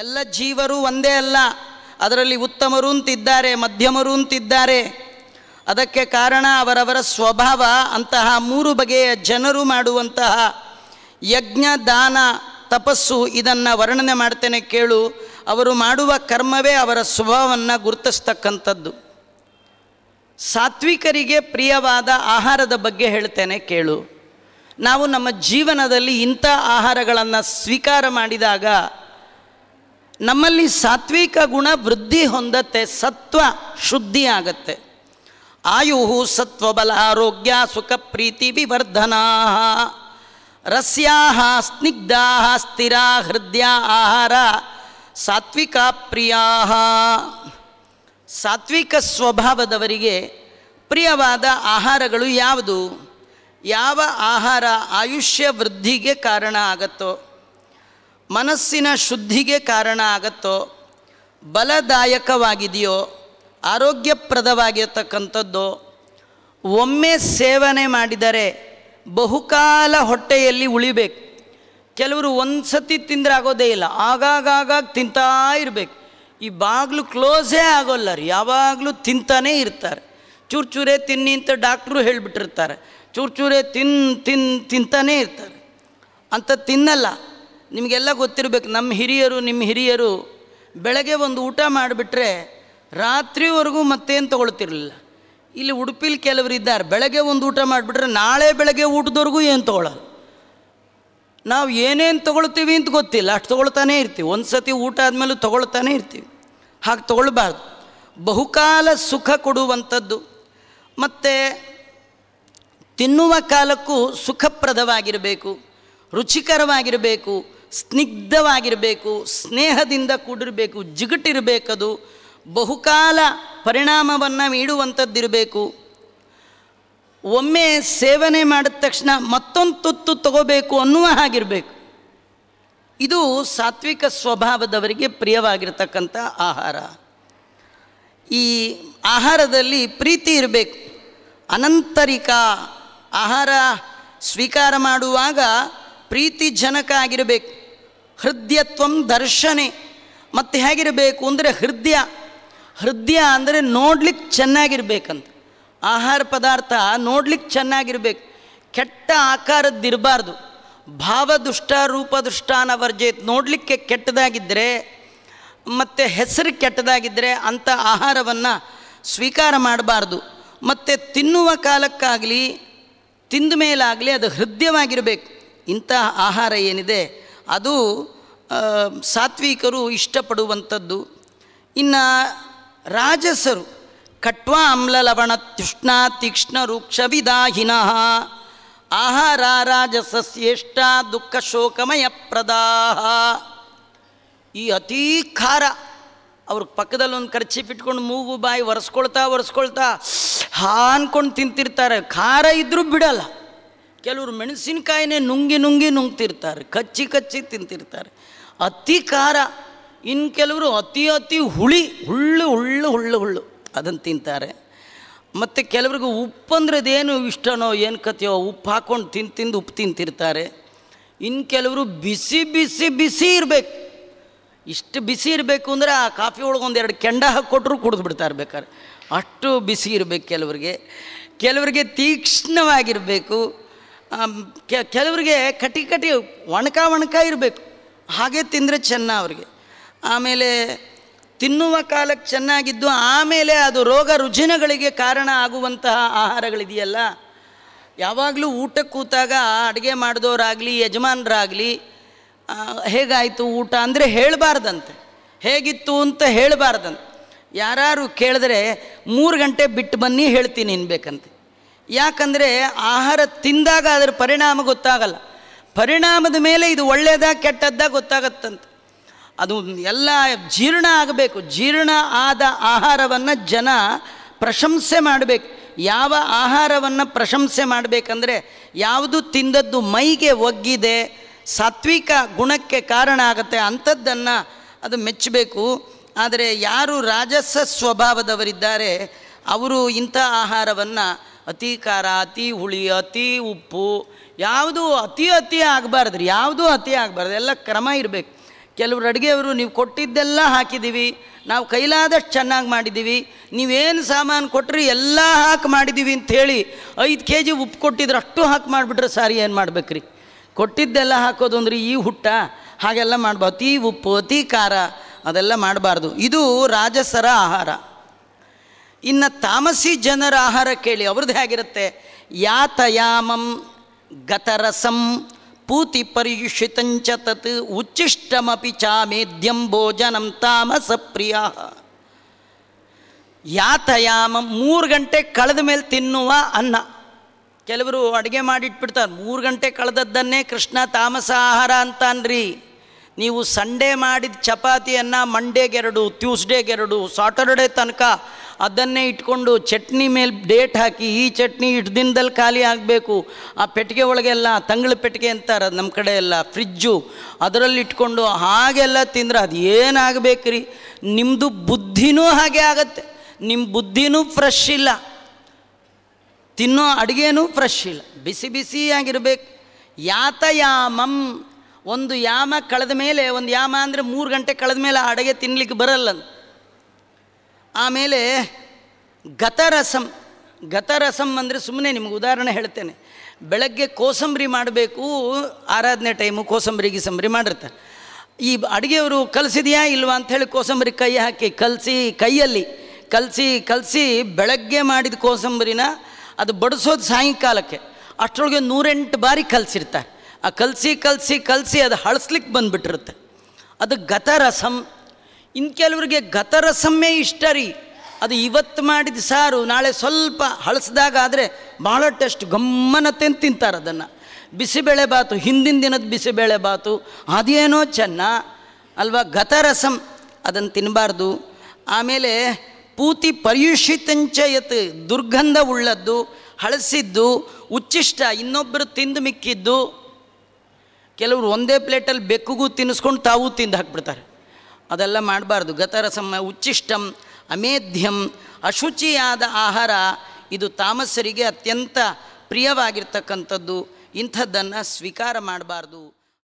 ಎಲ್ಲ ಜೀವರು ಒಂದೇ ಅಲ್ಲ ಅದರಲ್ಲಿ ಉತ್ತಮರು ಅಂತಿದ್ದಾರೆ ಮಧ್ಯಮರು ಅಂತಿದ್ದಾರೆ ಅದಕ್ಕೆ ಕಾರಣ ಅವರವರ ಸ್ವಭಾವ ಅಂತಹ ಮೂರು ಬಗೆಯ ಜನರು ಮಾಡುವಂತಹ ಯಜ್ಞ ದಾನ ತಪಸ್ಸು ಇದನ್ನು ವರ್ಣನೆ ಮಾಡ್ತೇನೆ ಕೇಳು ಅವರು ಮಾಡುವ ಕರ್ಮವೇ ಅವರ ಸ್ವಭಾವವನ್ನು ಗುರುತಿಸ್ತಕ್ಕಂಥದ್ದು ಸಾತ್ವಿಕರಿಗೆ ಪ್ರಿಯವಾದ ಆಹಾರದ ಬಗ್ಗೆ ಹೇಳ್ತೇನೆ ಕೇಳು ನಾವು ನಮ್ಮ ಜೀವನದಲ್ಲಿ ಇಂಥ ಆಹಾರಗಳನ್ನು ಸ್ವೀಕಾರ ಮಾಡಿದಾಗ ನಮ್ಮಲ್ಲಿ ಸಾತ್ವಿಕ ಗುಣ ವೃದ್ಧಿ ಹೊಂದತ್ತೆ ಸತ್ವ ಶುದ್ಧಿ ಆಗತ್ತೆ ಆಯು ಸತ್ವಬಲ ಆರೋಗ್ಯ ಸುಖ ಪ್ರೀತಿ ವಿವರ್ಧನಾ ರಸ್ಯಾ ಸ್ನಿಗ್ಧಾ ಸ್ಥಿರ ಹೃದಯ ಆಹಾರ ಸಾತ್ವಿಕ ಪ್ರಿಯ ಸಾತ್ವಿಕ ಸ್ವಭಾವದವರಿಗೆ ಪ್ರಿಯವಾದ ಆಹಾರಗಳು ಯಾವುದು ಯಾವ ಆಹಾರ ಆಯುಷ್ಯ ವೃದ್ಧಿಗೆ ಕಾರಣ ಆಗತ್ತೋ ಮನಸ್ಸಿನ ಶುದ್ಧಿಗೆ ಕಾರಣ ಆಗತ್ತೋ ಬಲದಾಯಕವಾಗಿದೆಯೋ ಆರೋಗ್ಯಪ್ರದವಾಗಿರ್ತಕ್ಕಂಥದ್ದು ಒಮ್ಮೆ ಸೇವನೆ ಮಾಡಿದರೆ ಬಹುಕಾಲ ಹೊಟ್ಟೆಯಲ್ಲಿ ಉಳಿಬೇಕು ಕೆಲವರು ಒಂದು ಸತಿ ತಿಂದರೆ ಆಗೋದೇ ಇಲ್ಲ ಆಗಾಗಾಗ ತಿಂತಾ ಇರಬೇಕು ಈ ಬಾಗಿಲು ಕ್ಲೋಸೇ ಆಗೋಲ್ಲ ರೀ ಯಾವಾಗಲೂ ತಿಂತಾನೇ ಇರ್ತಾರೆ ಚೂರು ತಿನ್ನಿ ಅಂತ ಡಾಕ್ಟ್ರು ಹೇಳಿಬಿಟ್ಟಿರ್ತಾರೆ ಚೂರು ಚೂರೇ ತಿನ್ ತಿನ್ ತಿಂತಾನೇ ಇರ್ತಾರೆ ಅಂತ ತಿನ್ನಲ್ಲ ನಿಮಗೆಲ್ಲ ಗೊತ್ತಿರಬೇಕು ನಮ್ಮ ಹಿರಿಯರು ನಿಮ್ಮ ಹಿರಿಯರು ಬೆಳಗ್ಗೆ ಒಂದು ಊಟ ಮಾಡಿಬಿಟ್ರೆ ರಾತ್ರಿವರೆಗೂ ಮತ್ತೇನು ತೊಗೊಳ್ತಿರಲಿಲ್ಲ ಇಲ್ಲಿ ಉಡುಪಿಲಿ ಕೆಲವರು ಇದ್ದಾರೆ ಬೆಳಗ್ಗೆ ಒಂದು ಊಟ ಮಾಡಿಬಿಟ್ರೆ ನಾಳೆ ಬೆಳಗ್ಗೆ ಊಟದವರೆಗೂ ಏನು ತೊಗೊಳ್ಳೋದು ನಾವು ಏನೇನು ತೊಗೊಳ್ತೀವಿ ಅಂತ ಗೊತ್ತಿಲ್ಲ ಅಷ್ಟು ತೊಗೊಳ್ತಾನೆ ಇರ್ತೀವಿ ಒಂದು ಸತಿ ಊಟ ಆದಮೇಲೆ ತೊಗೊಳ್ತಾನೆ ಇರ್ತೀವಿ ಹಾಗೆ ತೊಗೊಳ್ಬಾರ್ದು ಬಹುಕಾಲ ಸುಖ ಕೊಡುವಂಥದ್ದು ಮತ್ತು ತಿನ್ನುವ ಕಾಲಕ್ಕೂ ಸುಖಪ್ರದವಾಗಿರಬೇಕು ರುಚಿಕರವಾಗಿರಬೇಕು ಸ್ನಿಗ್ಧವಾಗಿರಬೇಕು ಸ್ನೇಹದಿಂದ ಕೂಡಿರಬೇಕು ಜಿಗುಟಿರಬೇಕದು ಬಹುಕಾಲ ಪರಿಣಾಮವನ್ನು ನೀಡುವಂಥದ್ದಿರಬೇಕು ಒಮ್ಮೆ ಸೇವನೆ ಮಾಡಿದ ತಕ್ಷಣ ಮತ್ತೊಂದು ತುತ್ತು ತಗೋಬೇಕು ಅನ್ನುವ ಹಾಗಿರಬೇಕು ಇದು ಸಾತ್ವಿಕ ಸ್ವಭಾವದವರಿಗೆ ಪ್ರಿಯವಾಗಿರತಕ್ಕಂಥ ಆಹಾರ ಈ ಆಹಾರದಲ್ಲಿ ಪ್ರೀತಿ ಇರಬೇಕು ಅನಂತರಿಕ ಆಹಾರ ಸ್ವೀಕಾರ ಮಾಡುವಾಗ ಪ್ರೀತಿಜನಕ ಆಗಿರಬೇಕು ಹೃದಯತ್ವ ದರ್ಶನೆ ಮತ್ತು ಹೇಗಿರಬೇಕು ಅಂದರೆ ಹೃದಯ ಹೃದಯ ಅಂದರೆ ನೋಡ್ಲಿಕ್ಕೆ ಚೆನ್ನಾಗಿರ್ಬೇಕಂತ ಆಹಾರ ಪದಾರ್ಥ ನೋಡ್ಲಿಕ್ಕೆ ಚೆನ್ನಾಗಿರ್ಬೇಕು ಕೆಟ್ಟ ಆಕಾರದ್ದಿರಬಾರ್ದು ಭಾವದುಷ್ಟ ರೂಪದುಷ್ಟಾನ ವರ್ಜೇತ್ ನೋಡಲಿಕ್ಕೆ ಕೆಟ್ಟದಾಗಿದ್ದರೆ ಮತ್ತು ಹೆಸರು ಕೆಟ್ಟದಾಗಿದ್ದರೆ ಅಂಥ ಆಹಾರವನ್ನು ಸ್ವೀಕಾರ ಮಾಡಬಾರ್ದು ಮತ್ತು ತಿನ್ನುವ ಕಾಲಕ್ಕಾಗಲಿ ತಿಂದ ಮೇಲಾಗಲಿ ಅದು ಹೃದಯವಾಗಿರಬೇಕು ಇಂಥ ಆಹಾರ ಏನಿದೆ ಅದು ಸಾತ್ವಿಕರು ಇಷ್ಟಪಡುವಂಥದ್ದು ಇನ್ನು ರಾಜಸರು ಕಟ್ವಾ ಆಮ್ಲ ಲವಣ ತೃಷ್ಣ ತೀಕ್ಷ್ಣ ರುಕ್ಷ ವಿದಾಹಿನಃ ಆಹಾರ ರಾಜಸಸ್ಯೇಷ್ಟ ದುಃಖ ಶೋಕಮಯ ಪ್ರದಾಹ ಈ ಅತೀ ಖಾರ ಅವ್ರ ಪಕ್ಕದಲ್ಲೊಂದು ಒಂದು ಇಟ್ಕೊಂಡು ಮೂಗು ಬಾಯಿ ಒರೆಸ್ಕೊಳ್ತಾ ಒರೆಸ್ಕೊಳ್ತಾ ಹಾ ಅಂದ್ಕೊಂಡು ತಿಂತಿರ್ತಾರೆ ಖಾರ ಇದ್ದರೂ ಬಿಡಲ್ಲ ಕೆಲವರು ಮೆಣಸಿನಕಾಯಿನೇ ನುಂಗಿ ನುಂಗಿ ನುಂಗ್ತಿರ್ತಾರೆ ಕಚ್ಚಿ ಕಚ್ಚಿ ತಿಂತಿರ್ತಾರೆ ಅತಿ ಖಾರ ಇನ್ನು ಕೆಲವರು ಅತಿ ಅತಿ ಹುಳಿ ಹುಳ್ಳು ಹುಳ್ಳು ಹುಳ್ಳು ಹುಳ್ಳು ಅದನ್ನು ತಿಂತಾರೆ ಮತ್ತು ಕೆಲವ್ರಿಗೆ ಉಪ್ಪು ಅಂದರೆ ಅದೇನು ಇಷ್ಟನೋ ಏನು ಕತೆಯೋ ಉಪ್ಪು ಹಾಕ್ಕೊಂಡು ತಿಂದು ತಿಂದು ಉಪ್ಪು ತಿಂತಿರ್ತಾರೆ ಇನ್ನು ಕೆಲವರು ಬಿಸಿ ಬಿಸಿ ಬಿಸಿ ಇರಬೇಕು ಇಷ್ಟು ಬಿಸಿ ಇರಬೇಕು ಅಂದರೆ ಆ ಕಾಫಿ ಒಳಗೆ ಎರಡು ಕೆಂಡ ಹಾಕ್ಕೊಟ್ರು ಕುಡಿದು ಬಿಡ್ತಾ ಇರ್ಬೇಕಾರೆ ಅಷ್ಟು ಬಿಸಿ ಇರಬೇಕು ಕೆಲವ್ರಿಗೆ ಕೆಲವರಿಗೆ ತೀಕ್ಷ್ಣವಾಗಿರಬೇಕು ಕೆಲವರಿಗೆ ಕಟಿ ಕಟಿ ಒಣಕ ಒಣಕ ಇರಬೇಕು ಹಾಗೆ ತಿಂದರೆ ಚೆನ್ನ ಅವರಿಗೆ ಆಮೇಲೆ ತಿನ್ನುವ ಕಾಲಕ್ಕೆ ಚೆನ್ನಾಗಿದ್ದು ಆಮೇಲೆ ಅದು ರೋಗ ರುಜಿನಗಳಿಗೆ ಕಾರಣ ಆಗುವಂತಹ ಆಹಾರಗಳಿದೆಯಲ್ಲ ಯಾವಾಗಲೂ ಊಟಕ್ಕೆ ಕೂತಾಗ ಅಡುಗೆ ಮಾಡಿದವರಾಗಲಿ ಯಜಮಾನರಾಗಲಿ ಹೇಗಾಯಿತು ಊಟ ಅಂದರೆ ಹೇಳಬಾರ್ದಂತೆ ಹೇಗಿತ್ತು ಅಂತ ಹೇಳಬಾರ್ದಂತೆ ಯಾರು ಕೇಳಿದ್ರೆ ಮೂರು ಗಂಟೆ ಬಿಟ್ಟು ಬನ್ನಿ ಹೇಳ್ತೀನಿ ಇನ್ಬೇಕಂತೆ ಯಾಕಂದರೆ ಆಹಾರ ತಿಂದಾಗ ಅದರ ಪರಿಣಾಮ ಗೊತ್ತಾಗಲ್ಲ ಪರಿಣಾಮದ ಮೇಲೆ ಇದು ಒಳ್ಳೆಯದಾ ಕೆಟ್ಟದ್ದಾ ಗೊತ್ತಾಗತ್ತಂತೆ ಅದು ಎಲ್ಲ ಜೀರ್ಣ ಆಗಬೇಕು ಜೀರ್ಣ ಆದ ಆಹಾರವನ್ನು ಜನ ಪ್ರಶಂಸೆ ಮಾಡಬೇಕು ಯಾವ ಆಹಾರವನ್ನು ಪ್ರಶಂಸೆ ಮಾಡಬೇಕಂದ್ರೆ ಯಾವುದು ತಿಂದದ್ದು ಮೈಗೆ ಒಗ್ಗಿದೆ ಸಾತ್ವಿಕ ಗುಣಕ್ಕೆ ಕಾರಣ ಆಗುತ್ತೆ ಅಂಥದ್ದನ್ನು ಅದು ಮೆಚ್ಚಬೇಕು ಆದರೆ ಯಾರು ರಾಜಸ ಸ್ವಭಾವದವರಿದ್ದಾರೆ ಅವರು ಇಂಥ ಆಹಾರವನ್ನು ಅತಿ ಖಾರ ಅತಿ ಹುಳಿ ಅತಿ ಉಪ್ಪು ಯಾವುದು ಅತಿ ಅತಿ ಆಗಬಾರ್ದು ಯಾವುದೂ ಅತಿ ಆಗಬಾರ್ದು ಎಲ್ಲ ಕ್ರಮ ಇರಬೇಕು ಕೆಲವರು ಅಡುಗೆಯವರು ನೀವು ಕೊಟ್ಟಿದ್ದೆಲ್ಲ ಹಾಕಿದ್ದೀವಿ ನಾವು ಕೈಲಾದಷ್ಟು ಚೆನ್ನಾಗಿ ಮಾಡಿದ್ದೀವಿ ನೀವೇನು ಸಾಮಾನು ಕೊಟ್ಟರೆ ಎಲ್ಲ ಹಾಕಿ ಮಾಡಿದ್ದೀವಿ ಅಂಥೇಳಿ ಐದು ಕೆ ಜಿ ಉಪ್ಪು ಕೊಟ್ಟಿದ್ರೆ ಅಷ್ಟು ಹಾಕಿ ಮಾಡಿಬಿಟ್ರೆ ಸಾರಿ ಏನು ಮಾಡ್ಬೇಕ್ರಿ ಕೊಟ್ಟಿದ್ದೆಲ್ಲ ಹಾಕೋದು ಅಂದ್ರೆ ಈ ಹುಟ್ಟ ಹಾಗೆಲ್ಲ ಮಾಡ್ಬಾರ್ದು ಅತಿ ಉಪ್ಪು ಅತಿ ಖಾರ ಅದೆಲ್ಲ ಮಾಡಬಾರ್ದು ಇದು ರಾಜಸರ ಆಹಾರ ಇನ್ನು ತಾಮಸಿ ಜನರ ಆಹಾರ ಕೇಳಿ ಅವ್ರದ್ದು ಹೇಗಿರುತ್ತೆ ಯಾತಯಾಮಂ ಗತರಸಂ ಪೂತಿ ಪರಿಯುಷಿತಂಚ ತತ್ ಉಚ್ಚಿಷ್ಟಮಪಿ ಚಾಮೇದ್ಯಂ ಭೋಜನಂ ತಾಮಸ ಪ್ರಿಯ ಯಾತಯಾಮಂ ಮೂರು ಗಂಟೆ ಕಳೆದ ಮೇಲೆ ತಿನ್ನುವ ಅನ್ನ ಕೆಲವರು ಅಡುಗೆ ಮಾಡಿಟ್ಬಿಡ್ತಾರೆ ಮೂರು ಗಂಟೆ ಕಳೆದದ್ದನ್ನೇ ಕೃಷ್ಣ ತಾಮಸ ಆಹಾರ ಅಂತಾನ್ರಿ ನೀವು ಸಂಡೇ ಮಾಡಿದ ಚಪಾತಿಯನ್ನು ಮಂಡೇಗೆರಡು ಟ್ಯೂಸ್ಡೇಗೆರಡು ಸಾಟರ್ಡೇ ತನಕ ಅದನ್ನೇ ಇಟ್ಕೊಂಡು ಚಟ್ನಿ ಮೇಲೆ ಡೇಟ್ ಹಾಕಿ ಈ ಚಟ್ನಿ ಇಷ್ಟು ದಿನದಲ್ಲಿ ಖಾಲಿ ಆಗಬೇಕು ಆ ಪೆಟ್ಟಿಗೆ ಒಳಗೆಲ್ಲ ತಂಗಳ ಪೆಟ್ಟಿಗೆ ಅಂತಾರೆ ನಮ್ಮ ಕಡೆ ಎಲ್ಲ ಫ್ರಿಜ್ಜು ಅದರಲ್ಲಿ ಇಟ್ಕೊಂಡು ಹಾಗೆಲ್ಲ ತಿಂದರೆ ಅದು ಏನಾಗಬೇಕ್ರಿ ನಿಮ್ಮದು ಬುದ್ಧಿನೂ ಹಾಗೆ ಆಗತ್ತೆ ನಿಮ್ಮ ಬುದ್ಧಿನೂ ಫ್ರೆಶ್ ಇಲ್ಲ ತಿನ್ನೋ ಅಡುಗೆನೂ ಫ್ರೆಶ್ ಇಲ್ಲ ಬಿಸಿ ಬಿಸಿಯಾಗಿರಬೇಕು ಯಾತಯಾಮಂ ಒಂದು ಯಾಮ ಕಳೆದ ಮೇಲೆ ಒಂದು ಯಾಮ ಅಂದರೆ ಮೂರು ಗಂಟೆ ಕಳೆದ ಮೇಲೆ ಆ ಅಡುಗೆ ತಿನ್ನಲಿಕ್ಕೆ ಬರಲ್ಲ ಆಮೇಲೆ ಗತರಸಂ ಗತರಸಂ ಅಂದರೆ ಸುಮ್ಮನೆ ನಿಮ್ಗೆ ಉದಾಹರಣೆ ಹೇಳ್ತೇನೆ ಬೆಳಗ್ಗೆ ಕೋಸಂಬರಿ ಮಾಡಬೇಕು ಆರಾಧನೆ ಟೈಮು ಕೋಸಂಬರಿ ಗಿಸಂಬರಿ ಮಾಡಿರ್ತಾರೆ ಈ ಅಡುಗೆಯವರು ಕಲಸಿದೆಯಾ ಇಲ್ವಾ ಅಂಥೇಳಿ ಕೋಸಂಬರಿ ಕೈ ಹಾಕಿ ಕಲಸಿ ಕೈಯಲ್ಲಿ ಕಲಸಿ ಕಲಸಿ ಬೆಳಗ್ಗೆ ಮಾಡಿದ ಕೋಸಂಬರಿನ ಅದು ಬಡಿಸೋದು ಸಾಯಂಕಾಲಕ್ಕೆ ಅಷ್ಟರೊಳಗೆ ನೂರೆಂಟು ಬಾರಿ ಕಲಸಿರ್ತಾರೆ ಆ ಕಲಸಿ ಕಲಸಿ ಕಲಸಿ ಅದು ಹಳಸ್ಲಿಕ್ಕೆ ಬಂದುಬಿಟ್ಟಿರುತ್ತೆ ಅದು ಗತರಸಂ ಇನ್ನು ಕೆಲವರಿಗೆ ಗತರಸಮ್ಮೆ ಇಷ್ಟ ರೀ ಅದು ಇವತ್ತು ಮಾಡಿದ ಸಾರು ನಾಳೆ ಸ್ವಲ್ಪ ಹಳಸಿದಾಗ ಆದರೆ ಭಾಳ ಟೆಸ್ಟ್ ಗಮ್ಮನತೆ ತಿಂತಾರೆ ಅದನ್ನು ಬಿಸಿಬೇಳೆ ಬಾತು ಹಿಂದಿನ ದಿನದ ಬಿಸಿಬೇಳೆ ಬಾತು ಅದೇನೋ ಚೆನ್ನ ಅಲ್ವಾ ಗತರಸಂ ಅದನ್ನು ತಿನ್ನಬಾರ್ದು ಆಮೇಲೆ ಪೂತಿ ಪರ್ಯುಷಿತಂಚಯತ್ ದುರ್ಗಂಧ ಉಳ್ಳದ್ದು ಹಳಸಿದ್ದು ಉಚ್ಚಿಷ್ಟ ಇನ್ನೊಬ್ಬರು ತಿಂದು ಮಿಕ್ಕಿದ್ದು ಕೆಲವರು ಒಂದೇ ಪ್ಲೇಟಲ್ಲಿ ಬೆಕ್ಕುಗೂ ತಿನ್ನಿಸ್ಕೊಂಡು ತಾವೂ ತಿಂದು ಹಾಕ್ಬಿಡ್ತಾರೆ ಅದೆಲ್ಲ ಮಾಡಬಾರ್ದು ಗತರಸಮ ಉಚ್ಚಿಷ್ಟಂ ಅಮೇಧ್ಯಂ ಅಶುಚಿಯಾದ ಆಹಾರ ಇದು ತಾಮಸರಿಗೆ ಅತ್ಯಂತ ಪ್ರಿಯವಾಗಿರ್ತಕ್ಕಂಥದ್ದು ಇಂಥದ್ದನ್ನು ಸ್ವೀಕಾರ ಮಾಡಬಾರ್ದು